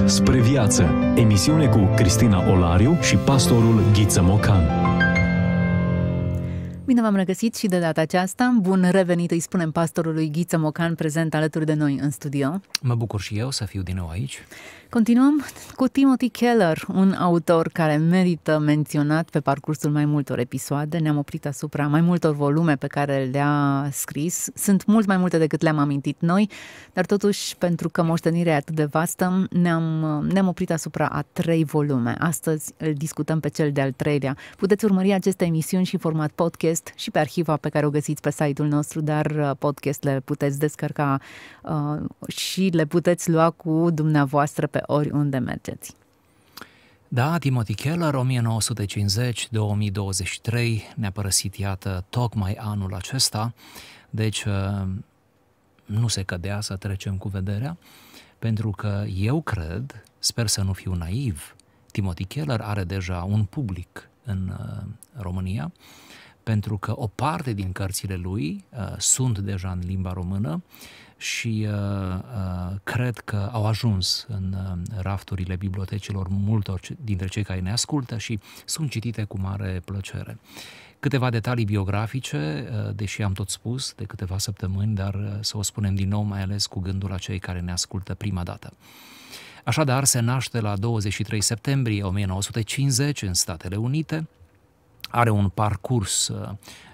Pași spre viață. Emisiune cu Cristina Olariu și pastorul Ghiță Mocan. Bine v-am regăsit și de data aceasta. Bun revenit, îi spunem pastorului Ghiță Mocan, prezent alături de noi în studio. Mă bucur și eu să fiu din nou aici. Continuăm cu Timothy Keller, un autor care merită menționat pe parcursul mai multor episoade. Ne-am oprit asupra mai multor volume pe care le-a scris. Sunt mult mai multe decât le-am amintit noi, dar totuși, pentru că moștenirea e atât de vastă, ne-am, ne-am oprit asupra a trei volume. Astăzi îl discutăm pe cel de-al treilea. Puteți urmări aceste emisiuni și format podcast podcast și pe arhiva pe care o găsiți pe site-ul nostru, dar uh, podcast le puteți descărca uh, și le puteți lua cu dumneavoastră pe oriunde mergeți. Da, Timothy Keller, 1950-2023, ne-a părăsit, iată, tocmai anul acesta, deci uh, nu se cădea să trecem cu vederea, pentru că eu cred, sper să nu fiu naiv, Timothy Keller are deja un public în România, pentru că o parte din cărțile lui uh, sunt deja în limba română și uh, uh, cred că au ajuns în uh, rafturile bibliotecilor multor dintre cei care ne ascultă și sunt citite cu mare plăcere. Câteva detalii biografice, uh, deși am tot spus de câteva săptămâni, dar uh, să o spunem din nou, mai ales cu gândul la cei care ne ascultă prima dată. Așadar, se naște la 23 septembrie 1950 în Statele Unite, are un parcurs uh,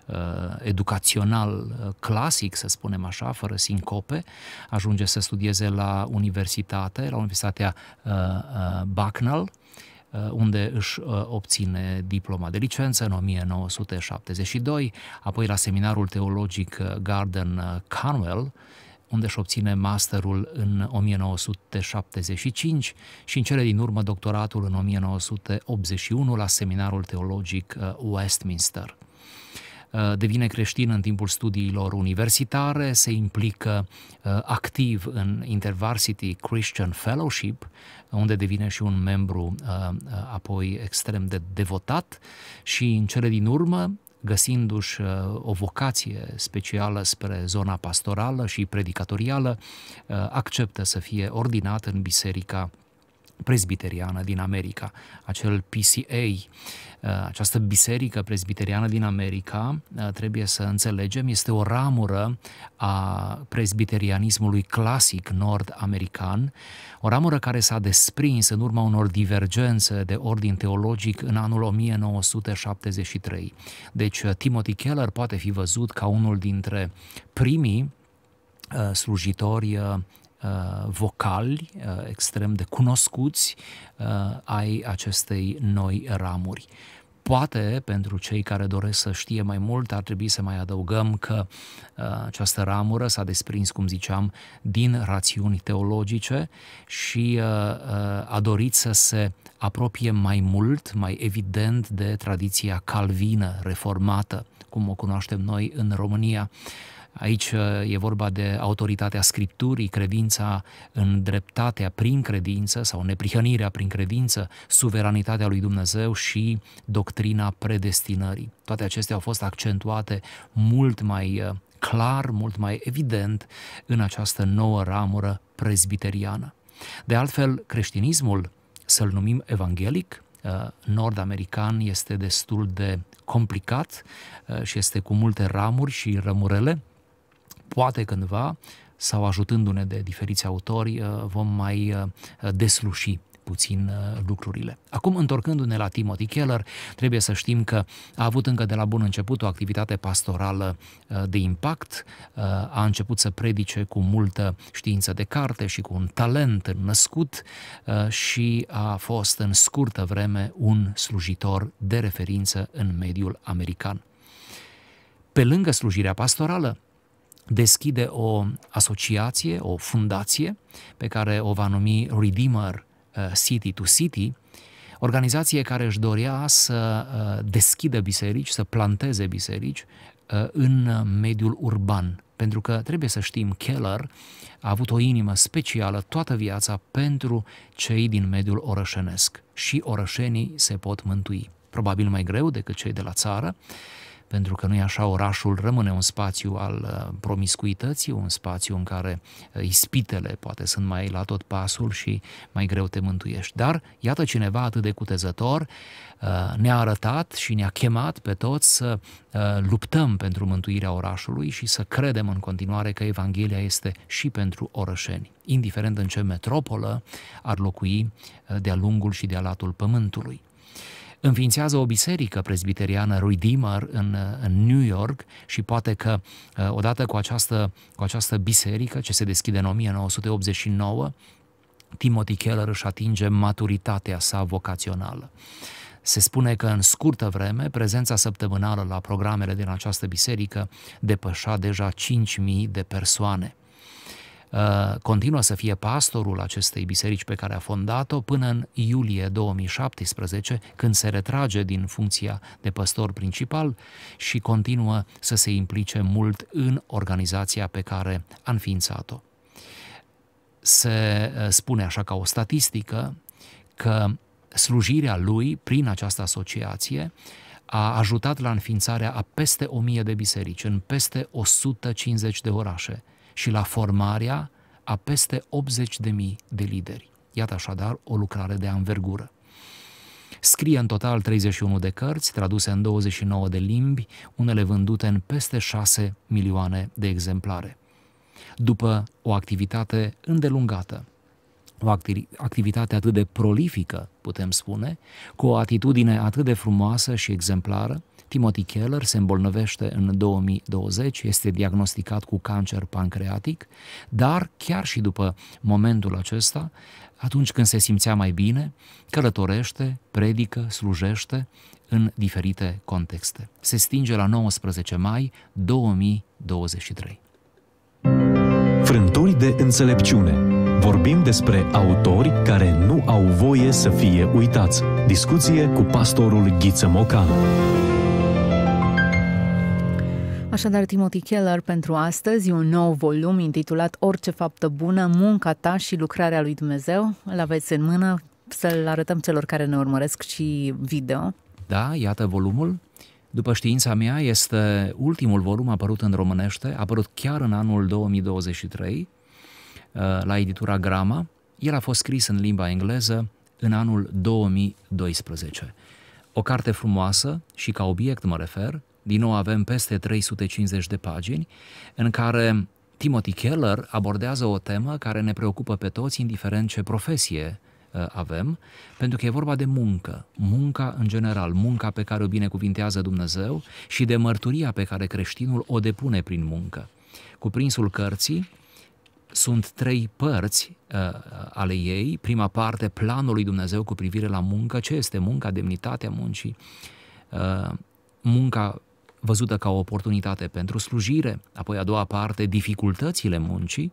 uh, educațional uh, clasic, să spunem așa, fără sincope, ajunge să studieze la universitate, la Universitatea uh, Bucknell, unde își obține diploma de licență în 1972, apoi la seminarul teologic Garden Canwell unde își obține masterul în 1975 și în cele din urmă doctoratul în 1981 la seminarul teologic uh, Westminster. Uh, devine creștin în timpul studiilor universitare, se implică uh, activ în Intervarsity Christian Fellowship, unde devine și un membru apoi extrem de devotat și în cele din urmă găsindu-și uh, o vocație specială spre zona pastorală și predicatorială, uh, acceptă să fie ordinat în biserica presbiteriană din America, acel PCA, uh, această biserică presbiteriană din America, uh, trebuie să înțelegem, este o ramură a presbiterianismului clasic nord-american, o ramură care s-a desprins în urma unor divergențe de ordin teologic în anul 1973. Deci uh, Timothy Keller poate fi văzut ca unul dintre primii slujitori Uh, vocali uh, extrem de cunoscuți uh, ai acestei noi ramuri. Poate, pentru cei care doresc să știe mai mult, ar trebui să mai adăugăm că această ramură s-a desprins, cum ziceam, din rațiuni teologice și a dorit să se apropie mai mult, mai evident de tradiția calvină reformată, cum o cunoaștem noi în România. Aici uh, e vorba de autoritatea Scripturii, credința în dreptatea prin credință sau neprihănirea prin credință, suveranitatea lui Dumnezeu și doctrina predestinării. Toate acestea au fost accentuate mult mai uh, clar, mult mai evident în această nouă ramură prezbiteriană. De altfel, creștinismul, să-l numim evanghelic, uh, nord-american este destul de complicat și este cu multe ramuri și rămurele, poate cândva, sau ajutându-ne de diferiți autori, uh, vom mai uh, desluși puțin uh, lucrurile. Acum, întorcându-ne la Timothy Keller, trebuie să știm că a avut încă de la bun început o activitate pastorală de impact, a început să predice cu multă știință de carte și cu un talent născut și a fost în scurtă vreme un slujitor de referință în mediul american. Pe lângă slujirea pastorală, deschide o asociație, o fundație pe care o va numi Redeemer uh, City to City, organizație care își dorea să uh, deschidă biserici, să planteze biserici uh, în mediul urban. Pentru că trebuie să știm, Keller a avut o inimă specială toată viața pentru cei din mediul orășenesc și orășenii se pot mântui. Probabil mai greu decât cei de la țară, pentru că nu e așa, orașul rămâne un spațiu al uh, promiscuității, un spațiu în care uh, ispitele poate sunt mai la tot pasul și mai greu te mântuiești. Dar iată cineva atât de cutezător uh, ne-a arătat și ne-a chemat pe toți să luptăm pentru mântuirea orașului și să credem în continuare că Evanghelia este și pentru orășeni, indiferent în ce metropolă ar locui de-a lungul și de-a latul pământului înființează o biserică presbiteriană, Redeemer, în, în New York și poate că uh, odată cu această, cu această biserică, ce se deschide în 1989, Timothy Keller își atinge maturitatea sa vocațională. Se spune că în scurtă vreme prezența săptămânală la programele din această biserică depășa deja 5.000 de persoane. Uh, continuă să fie pastorul acestei biserici pe care a fondat-o până în iulie 2017, când se retrage din funcția de păstor principal și continuă să se implice mult în organizația pe care a înființat-o. Se uh, spune așa ca o statistică că slujirea lui prin această asociație a ajutat la înființarea a peste 1000 de biserici în peste 150 de orașe, și la formarea a peste 80.000 de lideri. Iată așadar o lucrare de anvergură. Scrie în total 31 de cărți, traduse în 29 de limbi, unele vândute în peste 6 milioane de exemplare. După o activitate îndelungată, o activitate atât de prolifică, putem spune, cu o atitudine atât de frumoasă și exemplară, Timothy Keller se îmbolnăvește în 2020, este diagnosticat cu cancer pancreatic, dar chiar și după momentul acesta, atunci când se simțea mai bine, călătorește, predică, slujește în diferite contexte. Se stinge la 19 mai 2023. Frânturi de înțelepciune Vorbim despre autori care nu au voie să fie uitați. Discuție cu pastorul Ghiță Mocan. Așadar, Timothy Keller pentru astăzi, un nou volum intitulat Orice faptă bună, munca ta și lucrarea lui Dumnezeu. Îl aveți în mână, să-l arătăm celor care ne urmăresc și video. Da, iată volumul. După știința mea, este ultimul volum apărut în românește, apărut chiar în anul 2023, Uh, la editura Grama. El a fost scris în limba engleză în anul 2012. O carte frumoasă și ca obiect mă refer, din nou avem peste 350 de pagini, în care Timothy Keller abordează o temă care ne preocupă pe toți, indiferent ce profesie uh, avem, pentru că e vorba de muncă, munca în general, munca pe care o binecuvintează Dumnezeu și de mărturia pe care creștinul o depune prin muncă. Cuprinsul cărții sunt trei părți uh, uh, ale ei. Prima parte, planul lui Dumnezeu cu privire la muncă. Ce este munca? Demnitatea muncii. Uh, munca văzută ca o oportunitate pentru slujire. Apoi a doua parte, dificultățile muncii.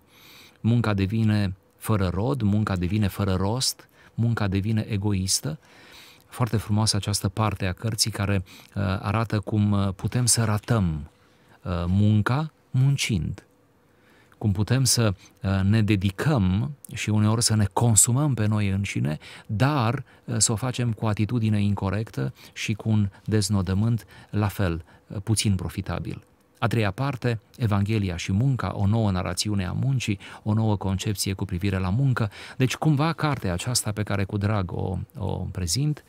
Munca devine fără rod, munca devine fără rost, munca devine egoistă. Foarte frumoasă această parte a cărții care uh, arată cum uh, putem să ratăm uh, munca muncind cum putem să uh, ne dedicăm și uneori să ne consumăm pe noi înșine, dar uh, să o facem cu atitudine incorrectă și cu un deznodământ la fel uh, puțin profitabil. A treia parte, Evanghelia și munca, o nouă narațiune a muncii, o nouă concepție cu privire la muncă. Deci, cumva, cartea aceasta pe care cu drag o, o prezint,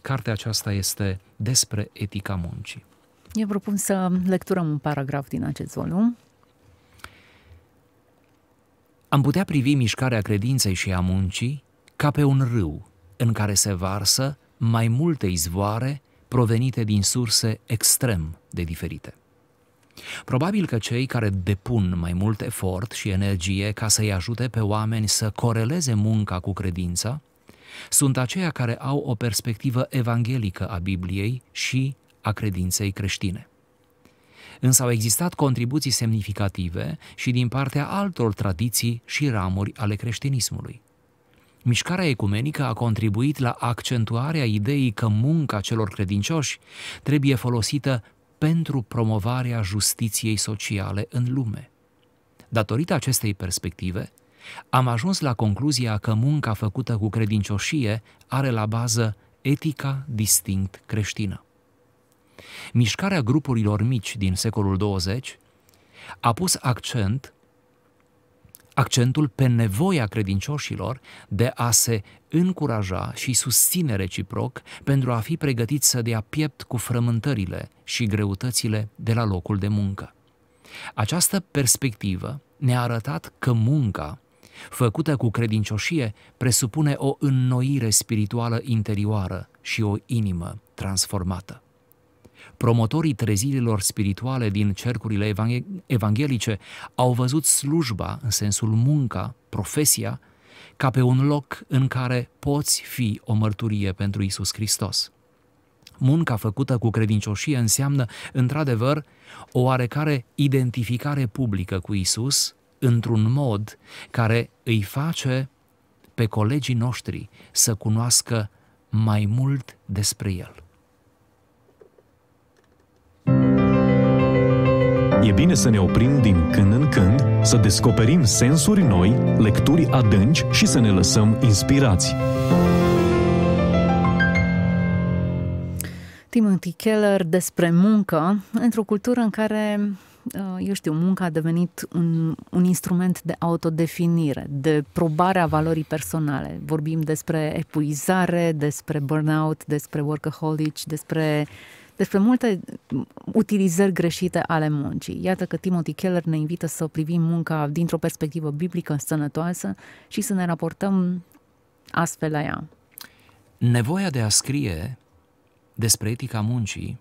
cartea aceasta este despre etica muncii. Eu propun să lecturăm un paragraf din acest volum. Am putea privi mișcarea credinței și a muncii ca pe un râu în care se varsă mai multe izvoare provenite din surse extrem de diferite. Probabil că cei care depun mai mult efort și energie ca să-i ajute pe oameni să coreleze munca cu credința, sunt aceia care au o perspectivă evanghelică a Bibliei și a credinței creștine însă au existat contribuții semnificative și din partea altor tradiții și ramuri ale creștinismului. Mișcarea ecumenică a contribuit la accentuarea ideii că munca celor credincioși trebuie folosită pentru promovarea justiției sociale în lume. Datorită acestei perspective, am ajuns la concluzia că munca făcută cu credincioșie are la bază etica distinct creștină. Mișcarea grupurilor mici din secolul 20 a pus accent accentul pe nevoia credincioșilor de a se încuraja și susține reciproc pentru a fi pregătiți să dea piept cu frământările și greutățile de la locul de muncă. Această perspectivă ne-a arătat că munca, făcută cu credincioșie, presupune o înnoire spirituală interioară și o inimă transformată. Promotorii trezirilor spirituale din cercurile evanghelice au văzut slujba, în sensul munca, profesia, ca pe un loc în care poți fi o mărturie pentru Isus Hristos. Munca făcută cu credincioșie înseamnă, într-adevăr, o oarecare identificare publică cu Isus, într-un mod care îi face pe colegii noștri să cunoască mai mult despre El. e bine să ne oprim din când în când, să descoperim sensuri noi, lecturi adânci și să ne lăsăm inspirați. Timothy Keller despre muncă într-o cultură în care, uh, eu știu, munca a devenit un, un instrument de autodefinire, de probare a valorii personale. Vorbim despre epuizare, despre burnout, despre workaholic, despre uh, despre multe utilizări greșite ale muncii. Iată că Timothy Keller ne invită să privim munca dintr-o perspectivă biblică sănătoasă și să ne raportăm astfel la ea. Nevoia de a scrie despre etica muncii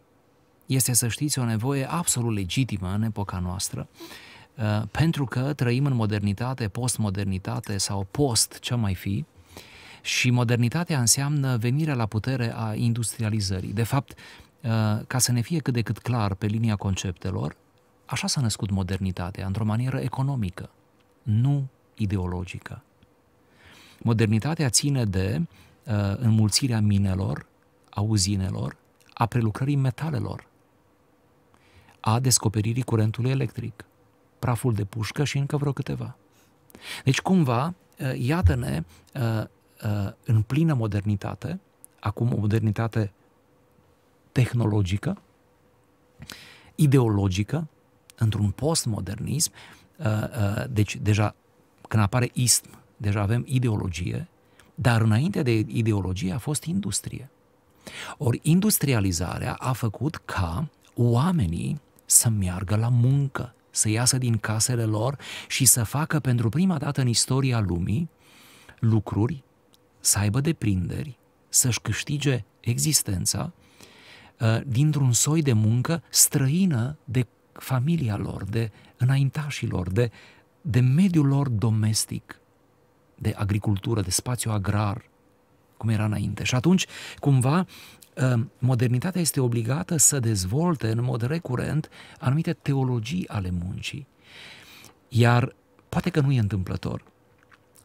este, să știți, o nevoie absolut legitimă în epoca noastră, uh, pentru că trăim în modernitate, postmodernitate sau post, ce mai fi, și modernitatea înseamnă venirea la putere a industrializării. De fapt, uh, Uh, ca să ne fie cât de cât clar pe linia conceptelor, așa s-a născut modernitatea, într-o manieră economică, nu ideologică. Modernitatea ține de uh, înmulțirea minelor, a uzinelor, a prelucrării metalelor, a descoperirii curentului electric, praful de pușcă și încă vreo câteva. Deci, cumva, uh, iată-ne uh, uh, în plină modernitate, acum o modernitate tehnologică, ideologică, într-un postmodernism, uh, uh, deci deja când apare ism, deja avem ideologie, dar înainte de ideologie a fost industrie. Ori industrializarea a făcut ca oamenii să meargă la muncă, să iasă din casele lor și să facă pentru prima dată în istoria lumii lucruri, să aibă deprinderi, să-și câștige existența Uh, dintr-un soi de muncă străină de familia lor, de înaintașilor, de, de mediul lor domestic, de agricultură, de spațiu agrar, cum era înainte. Și atunci, cumva, uh, modernitatea este obligată să dezvolte în mod recurent anumite teologii ale muncii. Iar poate că nu e întâmplător.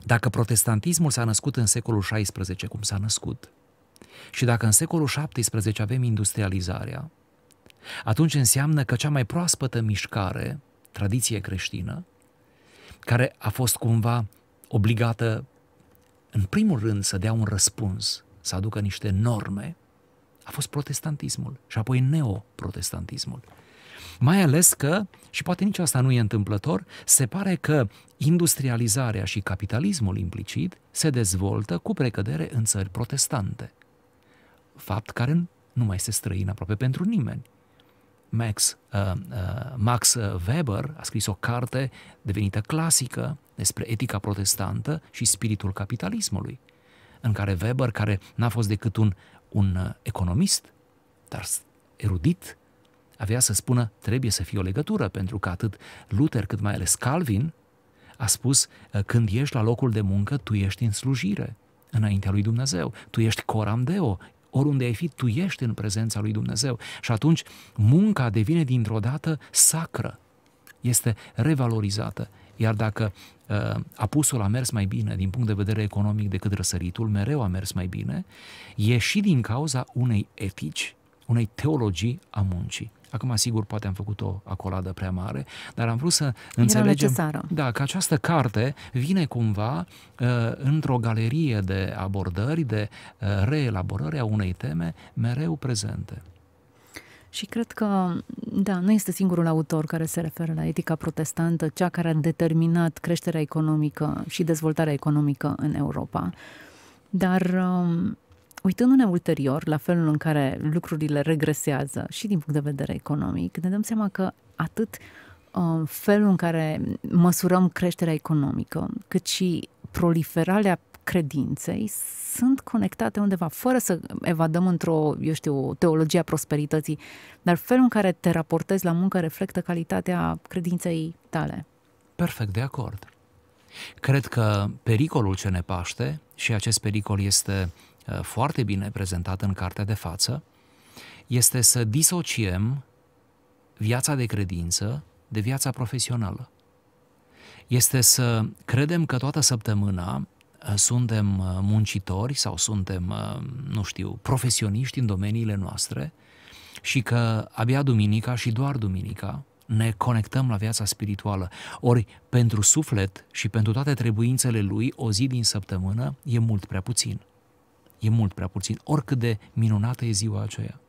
Dacă protestantismul s-a născut în secolul XVI, cum s-a născut, și dacă în secolul XVII avem industrializarea, atunci înseamnă că cea mai proaspătă mișcare, tradiție creștină, care a fost cumva obligată, în primul rând, să dea un răspuns, să aducă niște norme, a fost protestantismul și apoi neoprotestantismul. Mai ales că, și poate nici asta nu e întâmplător, se pare că industrializarea și capitalismul implicit se dezvoltă cu precădere în țări protestante fapt care nu mai este străin aproape pentru nimeni. Max, uh, uh, Max Weber a scris o carte devenită clasică despre etica protestantă și spiritul capitalismului, în care Weber, care n-a fost decât un, un uh, economist, dar erudit, avea să spună trebuie să fie o legătură, pentru că atât Luther cât mai ales Calvin a spus uh, când ești la locul de muncă, tu ești în slujire înaintea lui Dumnezeu, tu ești coram deo, oriunde ai fi, tu ești în prezența lui Dumnezeu. Și atunci munca devine dintr-o dată sacră, este revalorizată. Iar dacă uh, apusul a mers mai bine din punct de vedere economic decât răsăritul, mereu a mers mai bine, e și din cauza unei etici, unei teologii a muncii. Acum, sigur, poate am făcut o acoladă prea mare, dar am vrut să înțelegem da, că această carte vine cumva uh, într-o galerie de abordări, de uh, reelaborări a unei teme mereu prezente. Și cred că, da, nu este singurul autor care se referă la etica protestantă, cea care a determinat creșterea economică și dezvoltarea economică în Europa. Dar uh, uitându-ne ulterior la felul în care lucrurile regresează și din punct de vedere economic, ne dăm seama că atât um, felul în care măsurăm creșterea economică, cât și proliferarea credinței sunt conectate undeva, fără să evadăm într-o, eu știu, teologia teologie a prosperității, dar felul în care te raportezi la muncă reflectă calitatea credinței tale. Perfect de acord. Cred că pericolul ce ne paște, și acest pericol este Uh, foarte bine prezentat în cartea de față, este să disociem viața de credință de viața profesională. Este să credem că toată săptămâna uh, suntem uh, muncitori sau suntem, nu știu, profesioniști în domeniile noastre și că abia duminica și doar duminica ne conectăm la viața spirituală. Ori, pentru suflet și pentru toate trebuințele lui, o zi din săptămână e mult prea puțin e mult prea puțin, oricât de minunată e ziua aceea.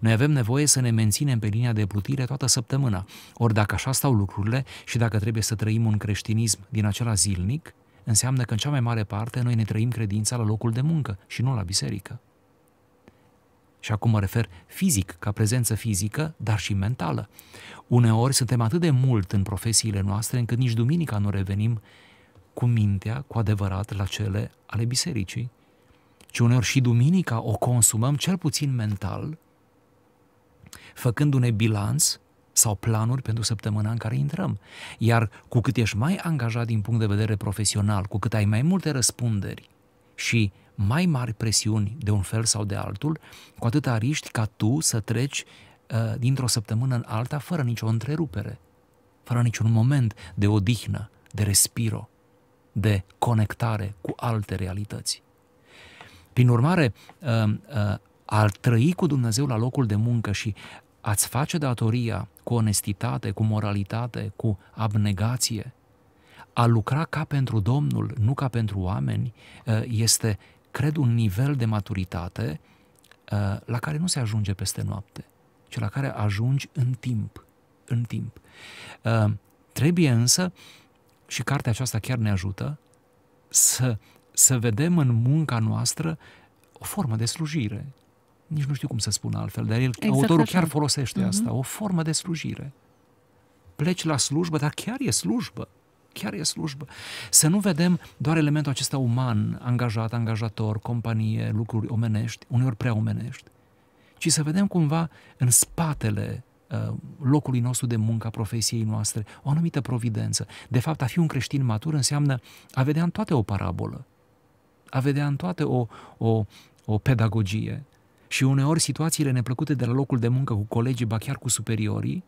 Noi avem nevoie să ne menținem pe linia de plutire toată săptămâna. Ori dacă așa stau lucrurile și dacă trebuie să trăim un creștinism din acela zilnic, înseamnă că în cea mai mare parte noi ne trăim credința la locul de muncă și nu la biserică. Și acum mă refer fizic, ca prezență fizică, dar și mentală. Uneori suntem atât de mult în profesiile noastre încât nici duminica nu revenim cu mintea, cu adevărat, la cele ale bisericii ci uneori și duminica o consumăm cel puțin mental, făcându-ne bilanț sau planuri pentru săptămâna în care intrăm. Iar cu cât ești mai angajat din punct de vedere profesional, cu cât ai mai multe răspunderi și mai mari presiuni de un fel sau de altul, cu atât ariști ca tu să treci uh, dintr-o săptămână în alta fără nicio întrerupere, fără niciun moment de odihnă, de respiro, de conectare cu alte realități. Prin urmare, um, uh, al trăi cu Dumnezeu la locul de muncă și ați face datoria cu onestitate, cu moralitate, cu abnegație, a lucra ca pentru Domnul, nu ca pentru oameni, uh, este, cred, un nivel de maturitate uh, la care nu se ajunge peste noapte, ci la care ajungi în timp. În timp. Trebuie însă, și cartea aceasta chiar ne ajută, să să vedem în munca noastră o formă de slujire. Nici nu știu cum să spun altfel, dar el, exact autorul așa. chiar folosește uh-huh. asta, o formă de slujire. Pleci la slujbă, dar chiar e slujbă. Chiar e slujbă. Să nu vedem doar elementul acesta uman, angajat, angajator, companie, lucruri omenești, uneori prea omenești, ci să vedem cumva în spatele uh, locului nostru de muncă, a profesiei noastre, o anumită providență. De fapt, a fi un creștin matur înseamnă a vedea în toate o parabolă a vedea în toate o, o, o pedagogie. Și uneori situațiile neplăcute de la locul de muncă cu colegii, ba chiar cu superiorii,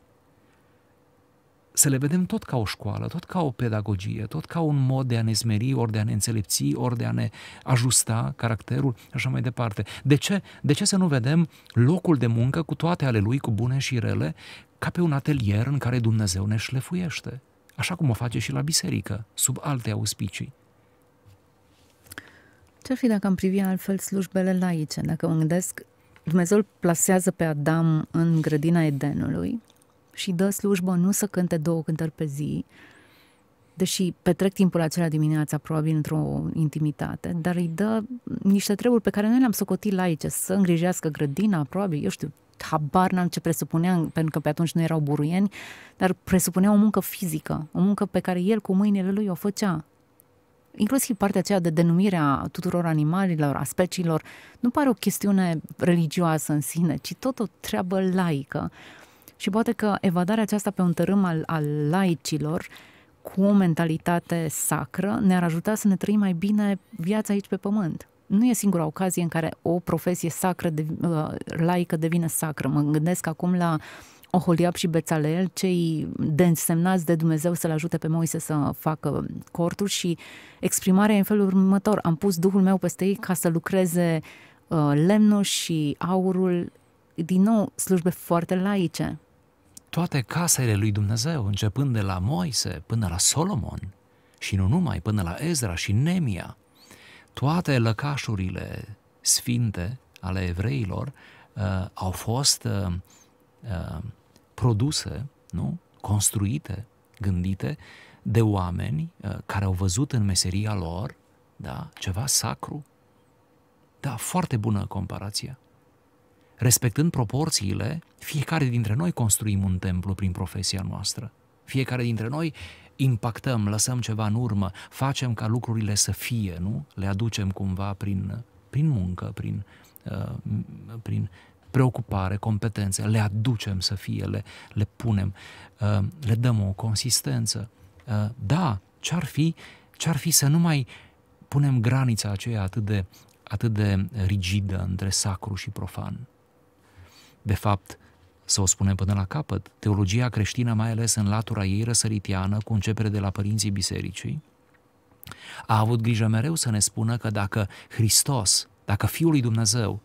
să le vedem tot ca o școală, tot ca o pedagogie, tot ca un mod de a ne smeri, ori de a ne înțelepți, ori de a ne ajusta caracterul așa mai departe. De ce? De ce să nu vedem locul de muncă cu toate ale lui, cu bune și rele, ca pe un atelier în care Dumnezeu ne șlefuiește? Așa cum o face și la biserică, sub alte auspicii. Ce-ar fi dacă am privi altfel slujbele laice? Dacă mă gândesc, Dumnezeu plasează pe Adam în grădina Edenului și dă slujbă nu să cânte două cântări pe zi, deși petrec timpul acela dimineața probabil într-o intimitate, dar îi dă niște treburi pe care noi le-am socotit laice, să îngrijească grădina, probabil, eu știu, habar n-am ce presupunea, pentru că pe atunci nu erau buruieni, dar presupunea o muncă fizică, o muncă pe care el cu mâinile lui o făcea inclusiv partea aceea de denumire a tuturor animalilor, a speciilor, nu pare o chestiune religioasă în sine, ci tot o treabă laică. Și poate că evadarea aceasta pe un tărâm al, al laicilor cu o mentalitate sacră ne-ar ajuta să ne trăim mai bine viața aici pe pământ. Nu e singura ocazie în care o profesie sacră, de, uh, laică devine sacră. Mă gândesc acum la uh, Oholiab și Bețaleel, cei de însemnați de Dumnezeu să-l ajute pe Moise să facă cortul și exprimarea în felul următor. Am pus Duhul meu peste ei ca să lucreze uh, lemnul și aurul. Din nou, slujbe foarte laice. Toate casele lui Dumnezeu, începând de la Moise până la Solomon și nu numai, până la Ezra și Nemia, toate lăcașurile sfinte ale evreilor uh, au fost uh, uh, produse, nu? construite, gândite de oameni uh, care au văzut în meseria lor da, ceva sacru. Da, foarte bună comparația. Respectând proporțiile, fiecare dintre noi construim un templu prin profesia noastră. Fiecare dintre noi impactăm, lăsăm ceva în urmă, facem ca lucrurile să fie, nu? Le aducem cumva prin, prin muncă, prin, uh, prin preocupare, competențe, le aducem să fie, le, le punem, uh, le dăm o consistență. Uh, da, ce-ar fi, ce-ar fi să nu mai punem granița aceea atât de, atât de rigidă între sacru și profan. De fapt, să o spunem până la capăt, teologia creștină, mai ales în latura ei răsăritiană, cu începere de la părinții bisericii, a avut grijă mereu să ne spună că dacă Hristos, dacă Fiul lui Dumnezeu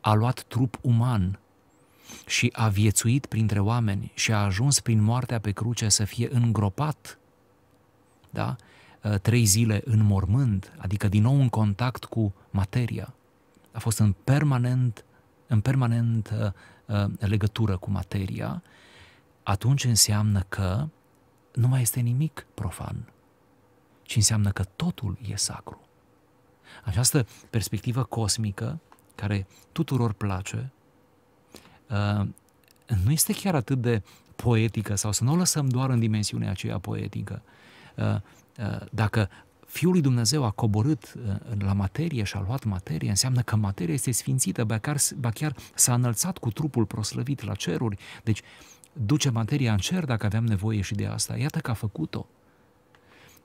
a luat trup uman și a viețuit printre oameni și a ajuns prin moartea pe cruce să fie îngropat, da? Uh, trei zile în mormânt, adică din nou în contact cu materia. A fost în permanent, în permanent uh, uh, legătură cu materia, atunci înseamnă că nu mai este nimic profan, ci înseamnă că totul e sacru. Această perspectivă cosmică care tuturor place, uh, nu este chiar atât de poetică sau să nu o lăsăm doar în dimensiunea aceea poetică. Uh, uh, dacă Fiul lui Dumnezeu a coborât la materie și a luat materie, înseamnă că materia este sfințită, ba chiar, ba chiar s-a înălțat cu trupul proslăvit la ceruri. Deci duce materia în cer dacă aveam nevoie și de asta. Iată că a făcut-o.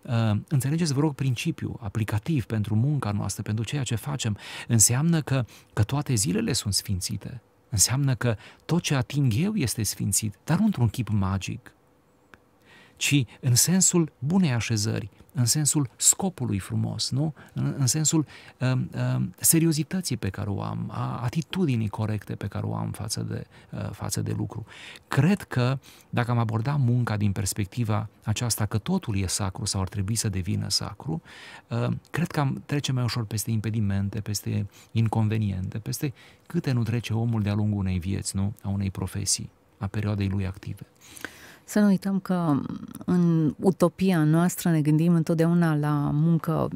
Uh, înțelegeți, vă rog, principiu aplicativ pentru munca noastră, pentru ceea ce facem. Înseamnă că, că toate zilele sunt sfințite. Înseamnă că tot ce ating eu este sfințit, dar nu într-un chip magic, ci în sensul bunei așezări, în sensul scopului frumos, nu? În, în sensul um, um, seriozității pe care o am, a atitudinii corecte pe care o am față de, uh, față de lucru. Cred că dacă am aborda munca din perspectiva aceasta că totul e sacru sau ar trebui să devină sacru, uh, cred că am trece mai ușor peste impedimente, peste inconveniente, peste câte nu trece omul de-a lungul unei vieți, nu? A unei profesii, a perioadei lui active. Să nu uităm că mm, în utopia noastră ne gândim întotdeauna la muncă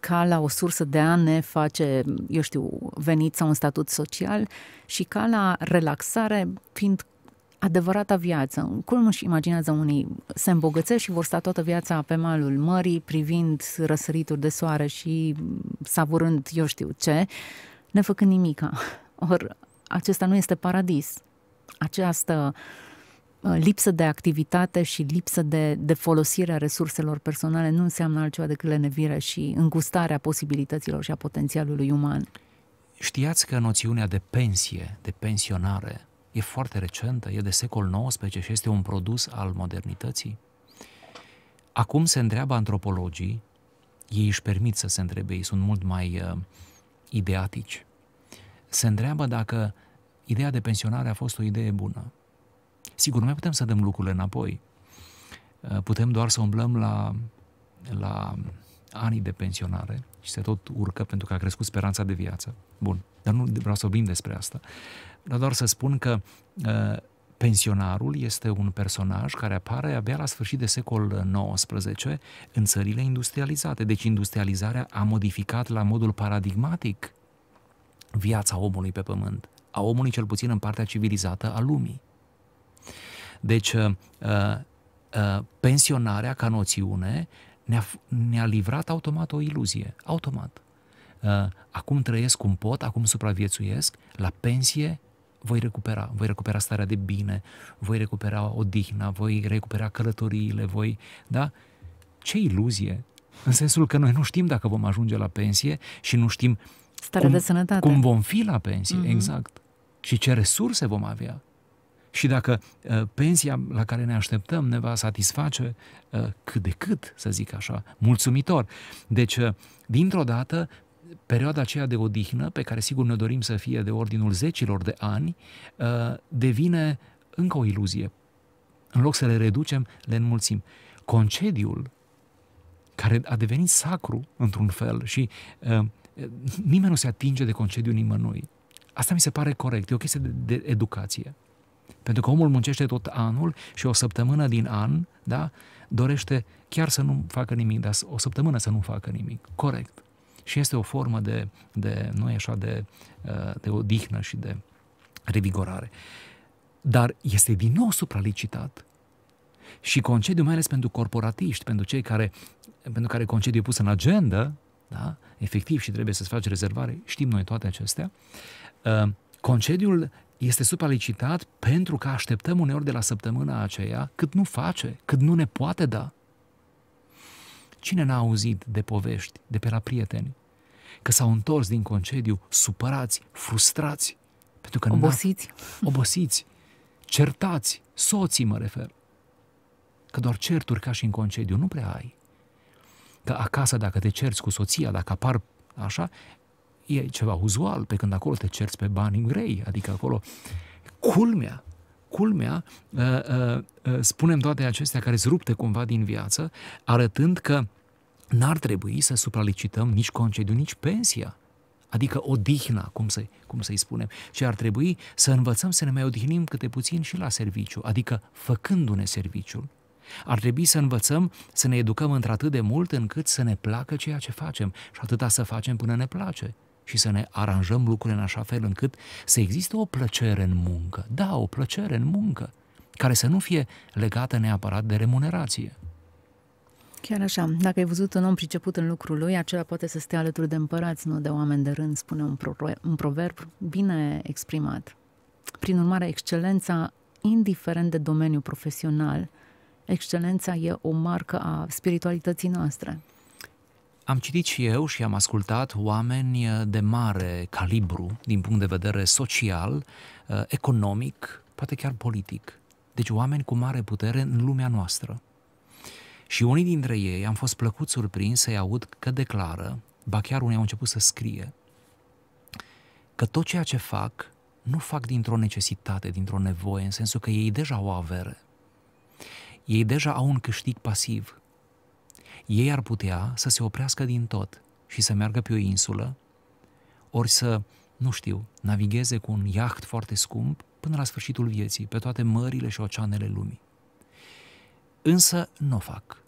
ca la o sursă de a ne face, eu știu, venit sau un statut social și ca la relaxare, fiind adevărata viață. Cum își imaginează unii? Se îmbogățesc și vor sta toată viața pe malul mării, privind răsărituri de soare și savurând eu știu ce, ne făcând nimica. Or, acesta nu este paradis. Această uh, Uh, lipsă de activitate și lipsă de, de folosire a resurselor personale nu înseamnă altceva decât lenevire și îngustarea posibilităților și a potențialului uman. Știați că noțiunea de pensie, de pensionare, e foarte recentă, e de secol XIX și este un produs al modernității? Acum se întreabă antropologii, ei își permit să se întrebe, ei sunt mult mai uh, ideatici. Se întreabă dacă ideea de pensionare a fost o idee bună. Sigur, nu mai putem să dăm lucrurile înapoi. Uh, putem doar să umblăm la, la anii de pensionare și se tot urcă pentru că a crescut speranța de viață. Bun, dar nu vreau să vorbim despre asta. Vreau doar să spun că uh, pensionarul este un personaj care apare abia la sfârșit de secol XIX în țările industrializate. Deci industrializarea a modificat la modul paradigmatic viața omului pe pământ, a omului cel puțin în partea civilizată a lumii. Deci, uh, uh, uh, pensionarea ca noțiune ne-a, ne-a livrat automat o iluzie, automat. Uh, acum trăiesc cum pot, acum supraviețuiesc, la pensie voi recupera, voi recupera starea de bine, voi recupera odihna, voi recupera călătoriile, voi, da? Ce iluzie! În sensul că noi nu știm dacă vom ajunge la pensie și nu știm cum, de sănătate. cum vom fi la pensie, mm-hmm. exact. Și ce resurse vom avea. Și dacă uh, pensia la care ne așteptăm ne va satisface uh, cât de cât, să zic așa, mulțumitor. Deci, uh, dintr-o dată, perioada aceea de odihnă, pe care sigur ne dorim să fie de ordinul zecilor de ani, devine încă o iluzie. În loc să le reducem, le înmulțim. Concediul, care a devenit sacru într-un fel și nimeni nu se atinge de concediu nimănui. Asta mi se pare corect, e o chestie de, de educație. Pentru că omul muncește tot anul și o săptămână din an, da, dorește chiar să nu facă nimic, dar o săptămână să nu facă nimic. Corect. Și este o formă de, de nu e așa, de, uh, de odihnă și de revigorare. Dar este din nou supralicitat și concediu mai ales pentru corporatiști, pentru cei care, pentru care concediu e pus în agenda, da? efectiv și trebuie să-ți faci rezervare, știm noi toate acestea, uh, concediul este supralicitat pentru că așteptăm uneori de la săptămâna aceea cât nu face, cât nu ne poate da. Cine n-a auzit de povești de pe la prieteni că s-au întors din concediu supărați, frustrați, pentru că obosiți. obosiți, certați, soții mă refer, că doar certuri ca și în concediu nu prea ai. Că acasă, dacă te cerți cu soția, dacă apar așa, e ceva uzual, pe când acolo te cerți pe bani grei, adică acolo culmea, culmea, uh, uh, uh, spunem toate acestea care îți rupte cumva din viață, arătând că n-ar trebui să supralicităm nici concediu, nici pensia. Adică odihna, cum să-i, cum să spunem, și ar trebui să învățăm să ne mai odihnim câte puțin și la serviciu, adică făcându-ne serviciul, ar trebui să învățăm să ne educăm într-atât de mult încât să ne placă ceea ce facem și atâta să facem până ne place și să ne aranjăm lucrurile în așa fel încât să existe o plăcere în muncă. Da, o plăcere în muncă, care să nu fie legată neapărat de remunerație. Chiar așa. Dacă ai văzut un om priceput în lucrul lui, acela poate să stea alături de împărați, nu de oameni de rând, spune un, pro- un proverb bine exprimat. Prin urmare, excelența, indiferent de domeniul profesional, excelența e o marcă a spiritualității noastre. Am citit și eu și am ascultat oameni uh, de mare calibru din punct de vedere social, uh, economic, poate chiar politic. Deci oameni cu mare putere în lumea noastră. Și unii dintre ei am fost plăcut surprins să-i aud că declară, ba chiar unii au început să scrie, că tot ceea ce fac nu fac dintr-o necesitate, dintr-o nevoie, în sensul că ei deja au avere. Ei deja au un câștig pasiv ei ar putea să se oprească din tot și să meargă pe o insulă, ori să, nu știu, navigheze cu un iaht foarte scump până la sfârșitul vieții, pe toate mările și oceanele lumii. Însă nu o fac.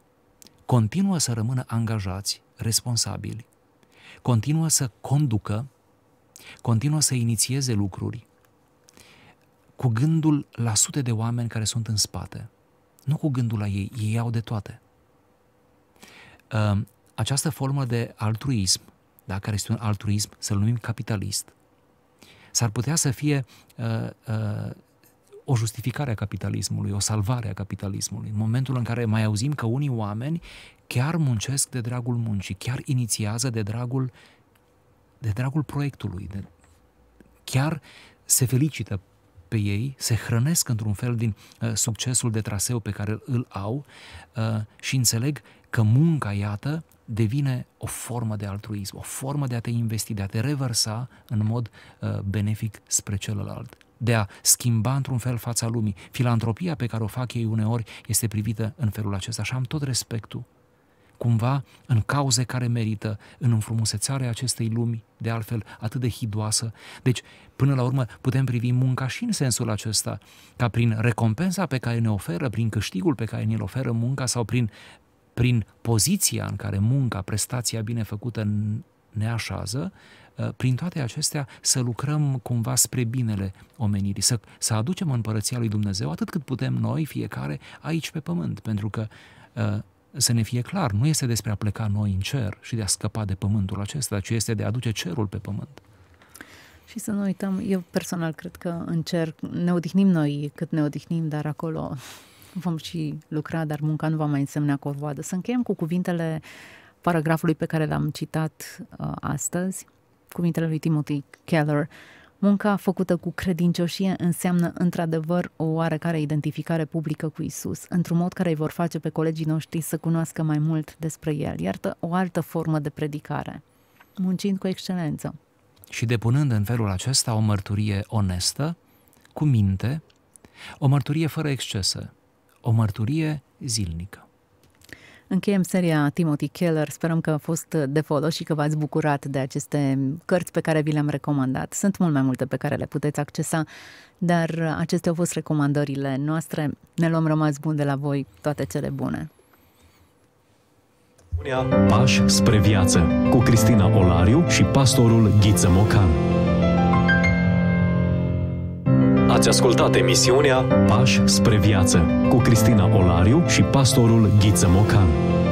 Continuă să rămână angajați, responsabili, continuă să conducă, continuă să inițieze lucruri, cu gândul la sute de oameni care sunt în spate, nu cu gândul la ei, ei au de toate. Ehm, această formă de altruism, da, care este un altruism, să-l numim capitalist, s-ar putea să fie uh, uh, o justificare a capitalismului, o salvare a capitalismului. În momentul în care mai auzim că unii oameni chiar muncesc de dragul muncii, chiar inițiază de dragul de dragul proiectului, de, chiar se felicită pe ei, se hrănesc într-un fel din uh, succesul de traseu pe care îl au uh, și înțeleg că munca, iată, devine o formă de altruism, o formă de a te investi, de a te reversa în mod uh, benefic spre celălalt, de a schimba într-un fel fața lumii. Filantropia pe care o fac ei uneori este privită în felul acesta Așa am tot respectul cumva în cauze care merită, în înfrumusețarea acestei lumi, de altfel atât de hidoasă. Deci, până la urmă, putem privi munca și în sensul acesta, ca prin recompensa pe care ne oferă, prin câștigul pe care ne-l oferă munca sau prin, prin poziția în care munca, prestația bine făcută ne așează, ă, prin toate acestea să lucrăm cumva spre binele omenirii, să, să aducem în Împărăția lui Dumnezeu atât cât putem noi, fiecare, aici pe pământ, pentru că ă, să ne fie clar, nu este despre a pleca noi în cer și de a scăpa de pământul acesta, ci este de a aduce cerul pe pământ. Și să nu uităm, eu personal cred că în cer ne odihnim noi cât ne odihnim, dar acolo vom și lucra, dar munca nu va mai însemna corvoadă. Să încheiem cu cuvintele paragrafului pe care l-am citat uh, astăzi, cuvintele lui Timothy Keller, Munca făcută cu credincioșie înseamnă într-adevăr o oarecare identificare publică cu Isus, într-un mod care îi vor face pe colegii noștri să cunoască mai mult despre El. Iartă o altă formă de predicare, muncind cu excelență. Și depunând în felul acesta o mărturie onestă, cu minte, o mărturie fără excese, o mărturie zilnică. Încheiem seria Timothy Keller. Sperăm că a fost de folos și că v-ați bucurat de aceste cărți pe care vi le-am recomandat. Sunt mult mai multe pe care le puteți accesa, dar acestea au fost recomandările noastre. Ne luăm rămas bun de la voi toate cele bune. Pași spre viață cu Cristina Olariu și pastorul Ghiță Mocan. Ați ascultat emisiunea Pași spre viață cu Cristina Olariu și pastorul Ghiță Mocan.